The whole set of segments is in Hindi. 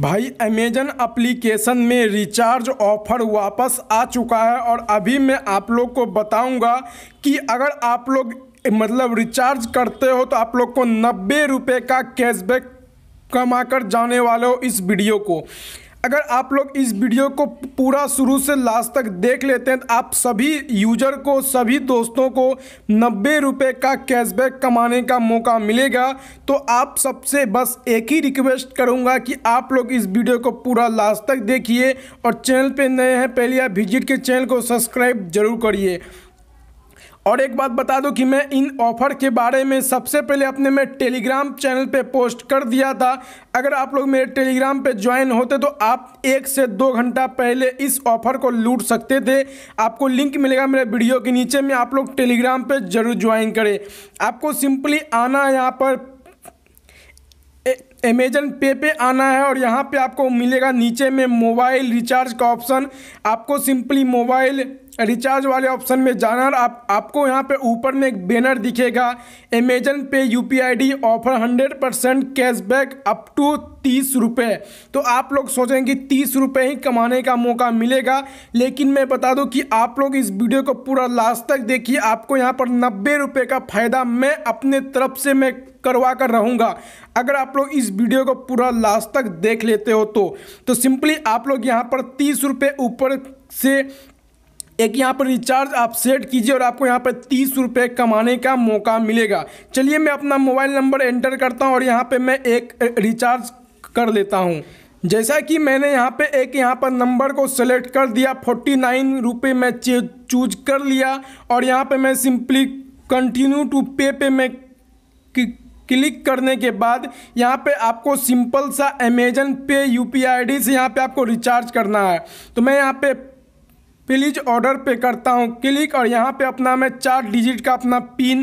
भाई अमेजन एप्लीकेशन में रिचार्ज ऑफर वापस आ चुका है और अभी मैं आप लोग को बताऊंगा कि अगर आप लोग मतलब रिचार्ज करते हो तो आप लोग को नब्बे रुपये का कैशबैक कमा कर जाने वाले हो इस वीडियो को अगर आप लोग इस वीडियो को पूरा शुरू से लास्ट तक देख लेते हैं तो आप सभी यूजर को सभी दोस्तों को नब्बे रुपये का कैशबैक कमाने का मौका मिलेगा तो आप सबसे बस एक ही रिक्वेस्ट करूंगा कि आप लोग इस वीडियो को पूरा लास्ट तक देखिए और चैनल पे नए हैं पहले आप विजिट के चैनल को सब्सक्राइब जरूर करिए और एक बात बता दूं कि मैं इन ऑफर के बारे में सबसे पहले अपने मैं टेलीग्राम चैनल पे पोस्ट कर दिया था अगर आप लोग मेरे टेलीग्राम पे ज्वाइन होते तो आप एक से दो घंटा पहले इस ऑफर को लूट सकते थे आपको लिंक मिलेगा मेरे वीडियो के नीचे में आप लोग टेलीग्राम पे जरूर ज्वाइन करें आपको सिंपली आना है यहाँ पर अमेजन पे पे आना है और यहाँ पे आपको मिलेगा नीचे में मोबाइल रिचार्ज का ऑप्शन आपको सिंपली मोबाइल रिचार्ज वाले ऑप्शन में जाना आप आपको यहाँ पे ऊपर में एक बैनर दिखेगा Amazon pay U P I D offer hundred percent cashback up to तीस रुपये तो आप लोग सोचेंगे तीस रुपये ही कमाने का मौका मिलेगा लेकिन मैं बता दूं कि आप लोग इस वीडियो को पूरा लास्ट तक देखिए आपको यहाँ पर नब्बे रुपये का फ़ायदा मैं अपने तरफ से मैं करवा कर रहूँगा अगर आप लोग इस वीडियो को पूरा लास्ट तक देख लेते हो तो, तो सिंपली आप लोग यहाँ पर तीस रुपये ऊपर से एक यहाँ पर रिचार्ज आप सेट कीजिए और आपको यहाँ पर तीस रुपये कमाने का मौका मिलेगा चलिए मैं अपना मोबाइल नंबर एंटर करता हूँ और यहाँ पर मैं एक रिचार्ज कर लेता हूँ जैसा कि मैंने यहाँ पे एक यहाँ पर नंबर को सेलेक्ट कर दिया फोर्टी नाइन रुपये मैं चूज कर लिया और यहाँ पे मैं सिंपली कंटिन्यू टू पे पे मैं क्लिक करने के बाद यहाँ पे आपको सिंपल सा Amazon pay U P I D से यहाँ पे आपको रिचार्ज करना है तो मैं यहाँ पे प्लीज़ ऑर्डर पे करता हूँ क्लिक और यहाँ पे अपना मैं चार डिजिट का अपना पिन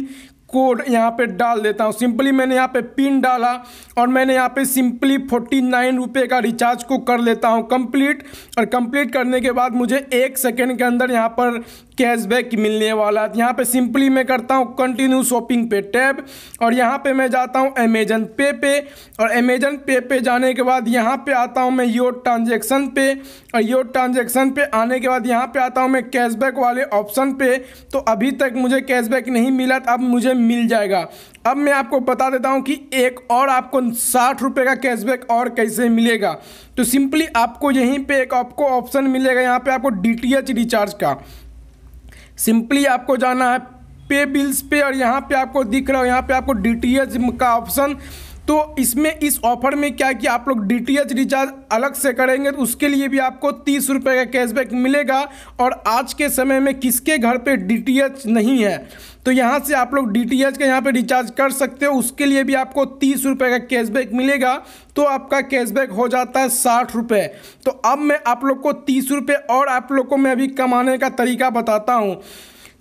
कोड यहाँ पे डाल देता हूँ सिंपली मैंने यहाँ पे पिन डाला और मैंने यहाँ पे सिंपली फोर्टी नाइन रुपये का रिचार्ज को कर लेता हूँ कंप्लीट और कंप्लीट करने के बाद मुझे एक सेकेंड के अंदर यहाँ पर कैशबैक मिलने वाला है यहाँ पे सिंपली मैं करता हूँ कंटिन्यू शॉपिंग पे टैब और यहाँ पे मैं जाता हूँ अमेजन पे पे और अमेजन पे पे जाने के बाद यहाँ पे आता हूँ मैं योर ट्रांजेक्शन पे और योर ट्रांजेक्शन पे आने के बाद यहाँ पे आता हूँ मैं कैशबैक वाले ऑप्शन पे तो अभी तक मुझे कैशबैक नहीं मिला अब मुझे मिल जाएगा अब मैं आपको बता देता हूँ कि एक और आपको साठ रुपये का कैशबैक और कैसे मिलेगा तो सिंपली आपको यहीं पे एक आपको ऑप्शन मिलेगा यहाँ पे आपको डीटीएच रिचार्ज का सिंपली आपको जाना है पे बिल्स पे और यहाँ पे आपको दिख रहा हो यहाँ पे आपको डी का ऑप्शन तो इसमें इस ऑफर में क्या कि आप लोग डीटीएच रिचार्ज अलग से करेंगे तो उसके लिए भी आपको तीस रुपये का कैशबैक मिलेगा और आज के समय में किसके घर पे डीटीएच नहीं है तो यहाँ से आप लोग डी टी एच का यहाँ पे रिचार्ज कर सकते हो उसके लिए भी आपको तीस रुपये का कैशबैक मिलेगा तो आपका कैशबैक हो जाता है साठ रुपये तो अब मैं आप लोग को तीस रुपये और आप लोग को मैं अभी कमाने का तरीका बताता हूँ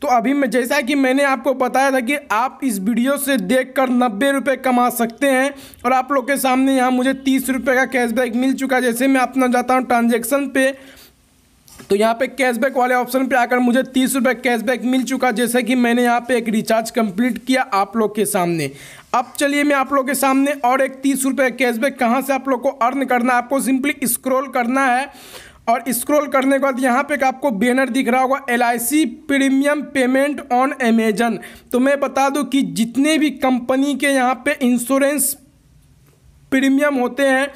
तो अभी मैं जैसा कि मैंने आपको बताया था कि आप इस वीडियो से देख कर नब्बे रुपये कमा सकते हैं और आप लोग के सामने यहाँ मुझे तीस रुपये का कैशबैक मिल चुका है जैसे मैं अपना जाता हूँ ट्रांजेक्शन पे तो यहाँ पे कैशबैक वाले ऑप्शन पे आकर मुझे तीस रुपये कैशबैक मिल चुका जैसे कि मैंने यहाँ पे एक रिचार्ज कंप्लीट किया आप लोग के सामने अब चलिए मैं आप लोग के सामने और एक तीस रुपये कैशबैक कहाँ से आप लोग को अर्न करना है आपको सिंपली स्क्रॉल करना है और स्क्रॉल करने के बाद यहाँ पे आपको बैनर दिख रहा होगा एल प्रीमियम पेमेंट ऑन अमेजन तो मैं बता दूँ कि जितने भी कंपनी के यहाँ पे इंश्योरेंस प्रीमियम होते हैं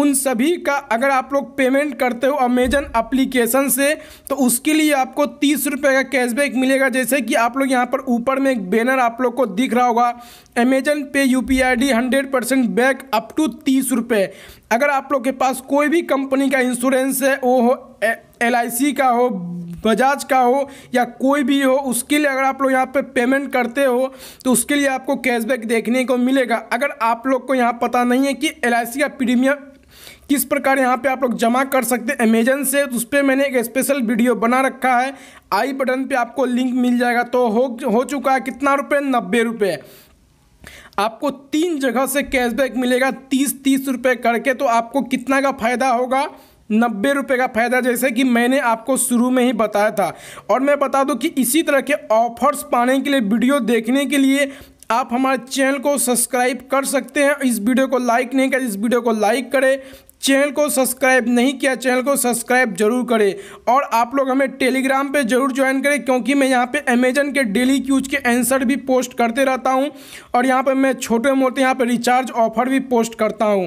उन सभी का अगर आप लोग पेमेंट करते हो अमेजन अप्लीकेशन से तो उसके लिए आपको तीस रुपये का कैशबैक मिलेगा जैसे कि आप लोग यहाँ पर ऊपर में एक बैनर आप लोग को दिख रहा होगा Amazon pay U P I D hundred percent back up to तीस रुपये अगर आप लोग के पास कोई भी कंपनी का इंश्योरेंस है वो हो एल आई सी का हो बजाज का हो या कोई भी हो उसके लिए अगर आप लोग यहाँ पे पेमेंट करते हो तो उसके लिए आपको कैशबैक देखने को मिलेगा अगर आप लोग को यहाँ पता नहीं है कि एल का प्रीमियम किस प्रकार यहाँ पे आप लोग जमा कर सकते हैं अमेजन से तो उस पर मैंने एक स्पेशल वीडियो बना रखा है आई बटन पे आपको लिंक मिल जाएगा तो हो हो चुका है कितना रुपये नब्बे रुपये आपको तीन जगह से कैशबैक मिलेगा तीस तीस रुपये करके तो आपको कितना का फ़ायदा होगा नब्बे रुपये का फ़ायदा जैसे कि मैंने आपको शुरू में ही बताया था और मैं बता दूं कि इसी तरह के ऑफर्स पाने के लिए वीडियो देखने के लिए आप हमारे चैनल को सब्सक्राइब कर सकते हैं इस वीडियो को लाइक नहीं करें इस वीडियो को लाइक करें चैनल को सब्सक्राइब नहीं किया चैनल को सब्सक्राइब जरूर करें और आप लोग हमें टेलीग्राम पे जरूर ज्वाइन करें क्योंकि मैं यहाँ पे अमेजन के डेली क्यूज के आंसर भी पोस्ट करते रहता हूँ और यहाँ पे मैं छोटे मोटे यहाँ पे रिचार्ज ऑफर भी पोस्ट करता हूँ